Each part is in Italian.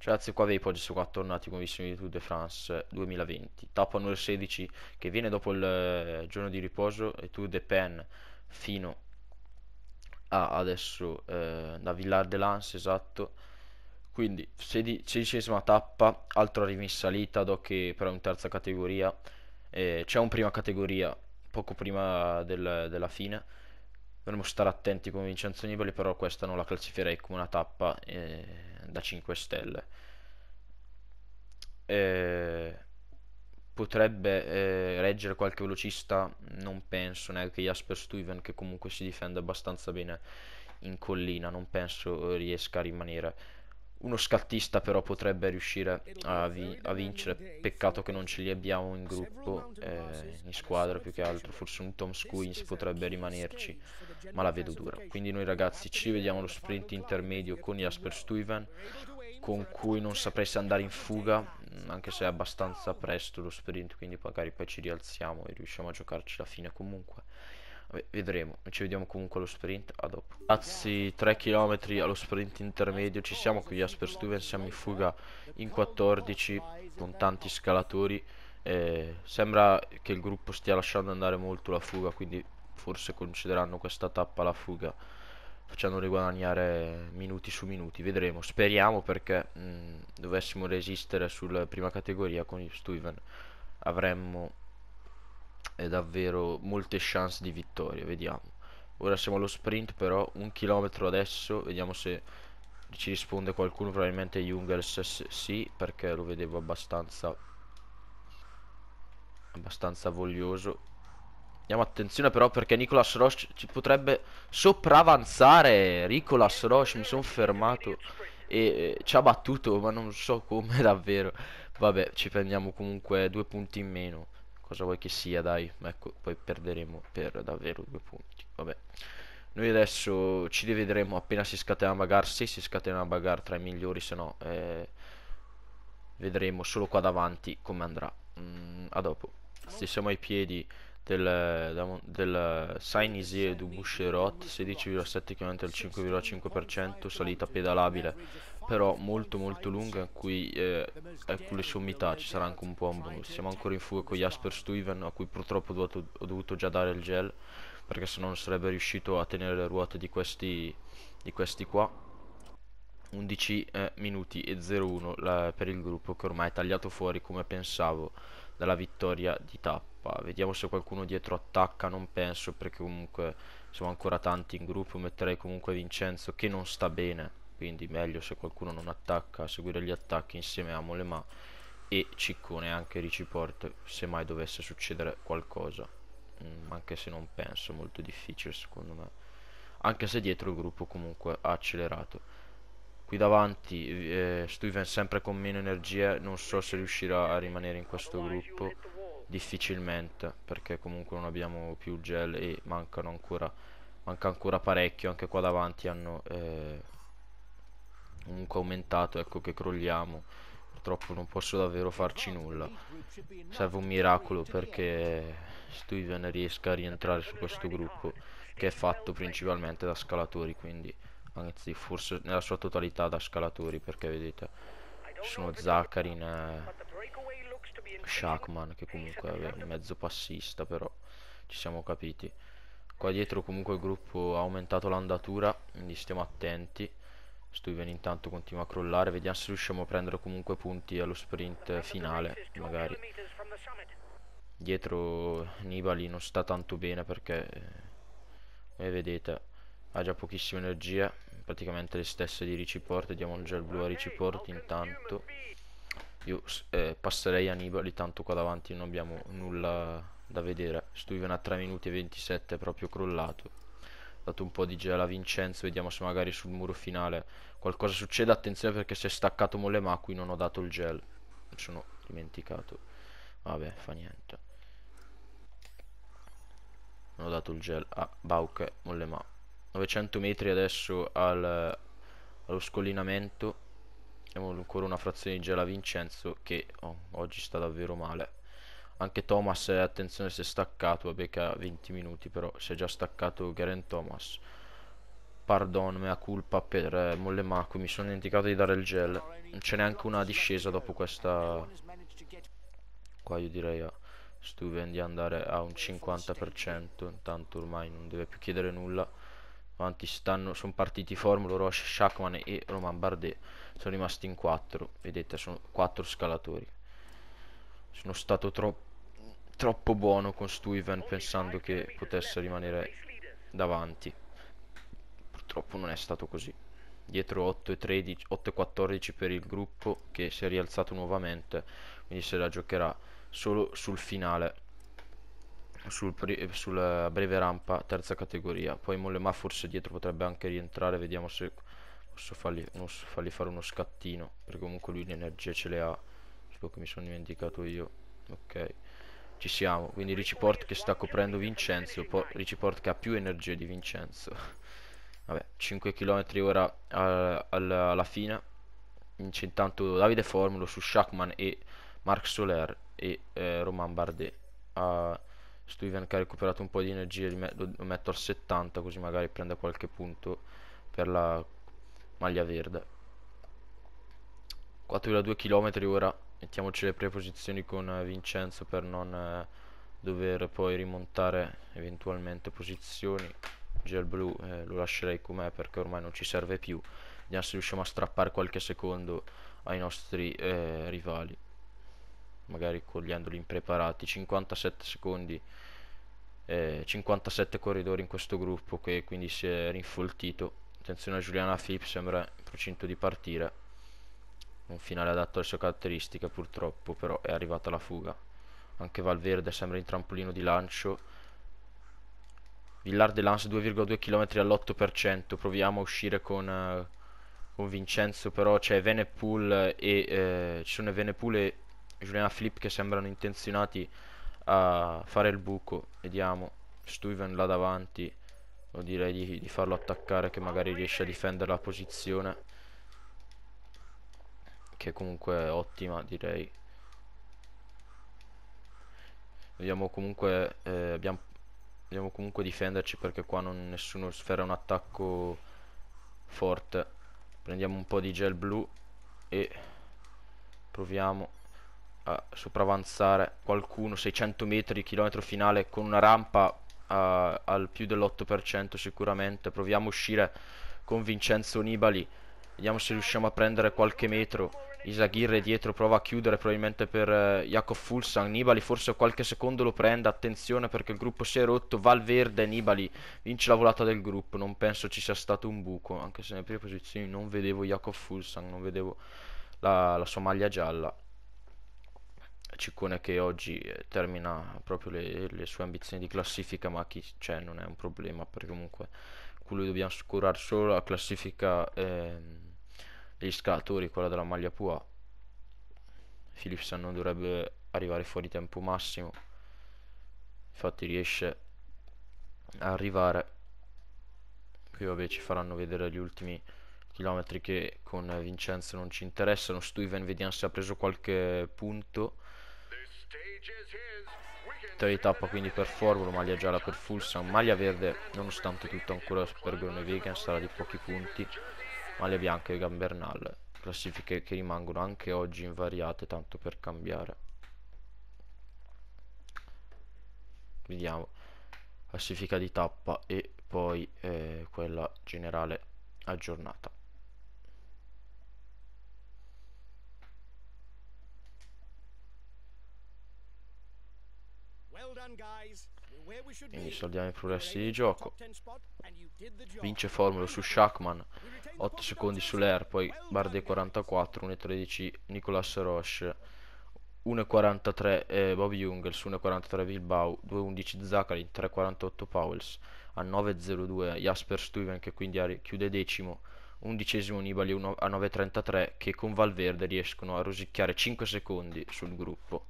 Cioè, ragazzi, qua vei oggi su qua tornati con visione di Tour de France 2020. Eh, tappa numero 16 che viene dopo il eh, giorno di riposo e Tour de Pen fino a adesso eh, da Villard de Lance, esatto. Quindi sedicesima tappa, altro arrivo in salita, do che però in terza categoria. Eh, c'è un prima categoria poco prima del, della fine. Dovremmo stare attenti con Vincenzo Nibali, però questa non la classificherei come una tappa. Eh, da 5 stelle. Eh, potrebbe eh, reggere qualche velocista, non penso, neanche Jasper Stuyven che comunque si difende abbastanza bene in collina, non penso eh, riesca a rimanere uno scattista però potrebbe riuscire a, vi a vincere, peccato che non ce li abbiamo in gruppo, eh, in squadra più che altro, forse un Tom Squeens potrebbe rimanerci, ma la vedo dura. Quindi noi ragazzi ci vediamo allo sprint intermedio con Jasper Stuyven, con cui non saprei se andare in fuga, mm, anche se è abbastanza presto lo sprint, quindi magari poi ci rialziamo e riusciamo a giocarci la fine comunque vedremo. Ci vediamo comunque allo sprint. A dopo. Ragazzi, 3 km allo sprint intermedio. Ci siamo qui a Stuven, Siamo in fuga in 14 con tanti scalatori. Eh, sembra che il gruppo stia lasciando andare molto la fuga. Quindi forse concederanno questa tappa alla fuga. Facendoli guadagnare minuti su minuti. Vedremo. Speriamo perché mh, mm, dovessimo resistere sulla prima categoria con Stuven avremmo è davvero molte chance di vittoria vediamo ora siamo allo sprint però un chilometro adesso vediamo se ci risponde qualcuno probabilmente Jungels sì perché lo vedevo abbastanza abbastanza voglioso andiamo attenzione però perché Nicolas Roche ci potrebbe sopravanzare Nicolas Roche mi sono fermato e ci ha battuto ma non so come davvero vabbè ci prendiamo comunque due punti in meno cosa vuoi che sia dai ecco poi perderemo per davvero due punti vabbè noi adesso ci rivedremo appena si scatena bagar se si scatena bagar tra i migliori se no eh, vedremo solo qua davanti come andrà mm, a dopo se siamo ai piedi del, del Sainisier du Boucherot 16,7 km al 5,5% salita pedalabile però molto molto lunga a cui eh, alcune sommità ci sarà anche un po' un siamo ancora in fuga con Jasper Stuyven a cui purtroppo ho dovuto, ho dovuto già dare il gel perché se no non sarebbe riuscito a tenere le ruote di questi, di questi qua 11 eh, minuti e 01 la, per il gruppo che ormai è tagliato fuori come pensavo dalla vittoria di Tap Bah, vediamo se qualcuno dietro attacca, non penso perché comunque siamo ancora tanti in gruppo, metterei comunque Vincenzo che non sta bene, quindi meglio se qualcuno non attacca, seguire gli attacchi insieme a Molema e Ciccone anche Riciport se mai dovesse succedere qualcosa, mm, anche se non penso, molto difficile secondo me, anche se dietro il gruppo comunque ha accelerato. Qui davanti eh, Steven sempre con meno energie non so se riuscirà a rimanere in questo gruppo difficilmente perché comunque non abbiamo più gel e mancano ancora manca ancora parecchio anche qua davanti hanno eh, comunque aumentato ecco che crolliamo purtroppo non posso davvero farci nulla serve un miracolo perché Steven riesca a rientrare su questo gruppo che è fatto principalmente da scalatori quindi anzi forse nella sua totalità da scalatori perché vedete sono Zakarin eh, Shackman che comunque è un mezzo passista però ci siamo capiti qua dietro comunque il gruppo ha aumentato l'andatura quindi stiamo attenti Stuven intanto continua a crollare vediamo se riusciamo a prendere comunque punti allo sprint finale magari dietro Nibali non sta tanto bene perché eh, come vedete ha già pochissime energie praticamente le stesse di Ricci Port diamo un gel blu a Ricci Port intanto io eh, passerei a Nibali tanto qua davanti non abbiamo nulla da vedere Stuyven a 3 minuti e 27 è proprio crollato dato un po' di gel a Vincenzo vediamo se magari sul muro finale qualcosa succede attenzione perché si è staccato Mollema, qui non ho dato il gel mi sono dimenticato vabbè fa niente non ho dato il gel a Bauke Mollema. 900 metri adesso al, allo scollinamento Abbiamo ancora una frazione di Gela Vincenzo che oh, oggi sta davvero male. Anche Thomas, eh, attenzione, si è staccato. Vabbè che ha 20 minuti, però si è già staccato Garen Thomas. Pardon, mea culpa per eh, Mollemaco. Mi sono dimenticato di dare il gel. Non c'è neanche una discesa dopo questa... Qua io direi a eh, Stuven di andare a un 50%. Intanto ormai non deve più chiedere nulla Avanti stanno, sono partiti Formulo, Roche, Shackman e Roman Bardet. Sono rimasti in 4. Vedete, sono 4 scalatori. Sono stato troppo troppo buono con Stuyven pensando che potesse rimanere davanti. Purtroppo non è stato così. Dietro 8 e, 13, 8 e 14 per il gruppo che si è rialzato nuovamente, quindi se la giocherà solo sul finale sul, eh, sulla eh, breve rampa terza categoria poi Mollema forse dietro potrebbe anche rientrare vediamo se posso fargli, posso fargli fare uno scattino perché comunque lui l'energia ce le ha solo che mi sono dimenticato io ok ci siamo quindi Riciport che sta coprendo Vincenzo Riciport che ha più energia di Vincenzo vabbè 5 km ora alla, alla fine intanto Davide Formulo su Shackman e Marc Soler e eh, Roman Bardet a ah, Stuyven che ha recuperato un po' di energia lo metto al 70 così magari prende qualche punto per la maglia verde 4,2 km ora mettiamoci le preposizioni con eh, Vincenzo per non eh, dover poi rimontare eventualmente posizioni gel blu eh, lo lascerei com'è perché ormai non ci serve più vediamo se riusciamo a strappare qualche secondo ai nostri eh, rivali magari cogliendoli impreparati 57 secondi eh, 57 corridori in questo gruppo che quindi si è rinfoltito attenzione a Giuliana Filip sembra in procinto di partire un finale adatto alle sue caratteristiche purtroppo però è arrivata la fuga anche Valverde sembra in trampolino di lancio Villar de Lance 2,2 km all'8% proviamo a uscire con, uh, con Vincenzo però c'è Venepool e eh, ci sono Venepool e Giuliana Flip che sembrano intenzionati a fare il buco. Vediamo. Stuven là davanti. Lo direi di, di farlo attaccare che magari riesce a difendere la posizione. Che comunque è ottima direi. Vediamo comunque, eh, abbiamo, dobbiamo comunque difenderci perché qua non nessuno sfera un attacco forte. Prendiamo un po' di gel blu e proviamo a sopravanzare qualcuno 600 metri, chilometro finale con una rampa a, al più dell'8% sicuramente. Proviamo a uscire con Vincenzo Nibali, vediamo se riusciamo a prendere qualche metro. Isaghirre dietro prova a chiudere probabilmente per eh, Jacob Fulsang Nibali forse qualche secondo lo prende attenzione perché il gruppo si è rotto Valverde Nibali vince la volata del gruppo non penso ci sia stato un buco anche se nelle prime posizioni non vedevo Jacob Fulsan non vedevo la, la sua maglia gialla Ciccone che oggi eh, termina proprio le, le sue ambizioni di classifica, ma chi c'è cioè, non è un problema perché comunque con lui dobbiamo assicurare solo la classifica ehm, degli scalatori, quella della maglia Pua. Philips non dovrebbe arrivare fuori tempo massimo, infatti riesce a arrivare. Qui vabbè ci faranno vedere gli ultimi chilometri che con Vincenzo non ci interessano. Stuyven vediamo se ha preso qualche punto 3 di tappa quindi per Formula, maglia gialla per Fulsan, maglia verde nonostante tutto ancora per Vegan sarà di pochi punti, maglia bianca e Gambernal, classifiche che rimangono anche oggi invariate tanto per cambiare. Vediamo, classifica di tappa e poi eh, quella generale aggiornata. Quindi saldiamo i progressi di gioco. Vince Formula su Shackman, 8 secondi su Ler, poi Bardet 44, 1.13 Nicolas Roche, 1.43 eh, Bob Jungels, 1.43 Bilbao, 2.11 Zaccarin, 3.48 Powels, a 9.02 Jasper Stuyven che quindi chiude decimo, undicesimo Nibali a 9.33 che con Valverde riescono a rosicchiare 5 secondi sul gruppo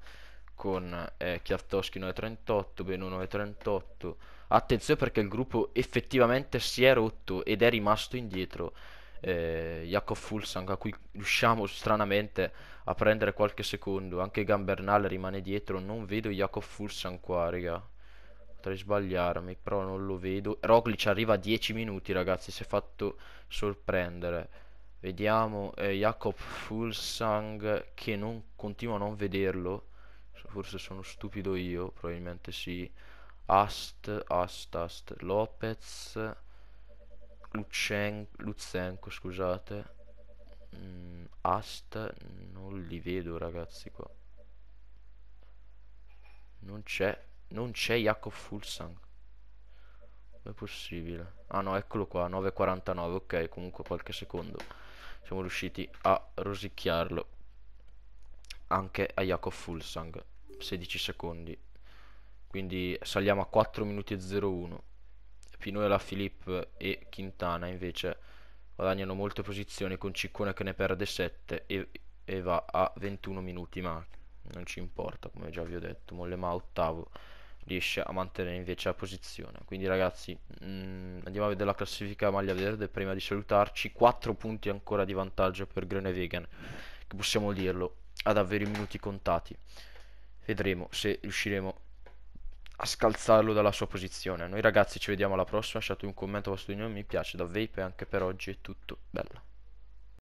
con eh, Chiartoschi 938, Beno 938. Attenzione perché il gruppo effettivamente si è rotto ed è rimasto indietro. Eh, Jacob Fulsang a cui riusciamo stranamente a prendere qualche secondo. Anche Gambernale rimane dietro. Non vedo Jacob Fulsang qua, raga. Potrei sbagliarmi, però non lo vedo. Roglic arriva a 10 minuti, ragazzi. Si è fatto sorprendere. Vediamo eh, Jacob Fulsang che non, continua a non vederlo forse sono stupido io, probabilmente sì. Ast, Ast, Ast, Lopez, Lucen Luzenko, scusate. Mm, Ast, non li vedo ragazzi qua. Non c'è, non c'è Jakob Fulsang. Come è possibile? Ah no, eccolo qua, 9.49, ok, comunque qualche secondo. Siamo riusciti a rosicchiarlo anche a Jakob Fulsang. 16 secondi quindi saliamo a 4 minuti e 01 finora Filip e Quintana invece guadagnano molte posizioni con Ciccone che ne perde 7 e, e va a 21 minuti ma non ci importa come già vi ho detto Mollema ottavo riesce a mantenere invece la posizione quindi ragazzi mh, mm, andiamo a vedere la classifica maglia verde prima di salutarci 4 punti ancora di vantaggio per Grone Vegan che possiamo dirlo ha davvero i minuti contati vedremo se riusciremo a scalzarlo dalla sua posizione. Noi ragazzi ci vediamo alla prossima, lasciate un commento vostro di noi, mi piace da Vape e anche per oggi è tutto, bella.